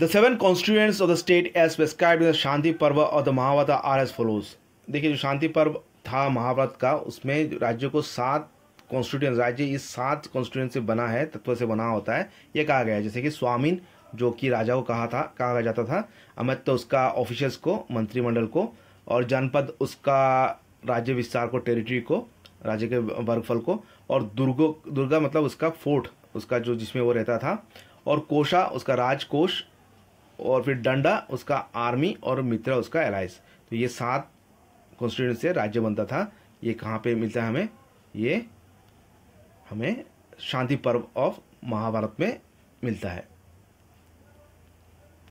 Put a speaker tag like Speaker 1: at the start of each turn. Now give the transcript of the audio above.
Speaker 1: the seven constituents of the state as prescribe in the Shanti Parva और the महावत are as follows देखिए जो शांति पर्व था महाभारत का उसमें राज्यों को सात कॉन्स्टिट्यूंस राज्य इस सात कॉन्स्टिट्यूंस से बना है तत्व से बना होता है ये कहा गया है जैसे कि स्वामीन जो कि राजा को कहा था कहा जाता था अमित तो उसका ऑफिशियल्स को मंत्रिमंडल को और जनपद उसका राज्य विस्तार को टेरिटरी को राज्य के वर्गफल को और दुर्गो दुर्गा मतलब उसका फोर्ट उसका जो जिसमें वो रहता था और कोशा उसका राजकोष और फिर डंडा उसका आर्मी और मित्र उसका एलाइस तो ये सात कॉन्स्टिट्यूंस से राज्य बनता था ये कहाँ पे मिलता है हमें ये हमें शांति पर्व ऑफ महाभारत में मिलता है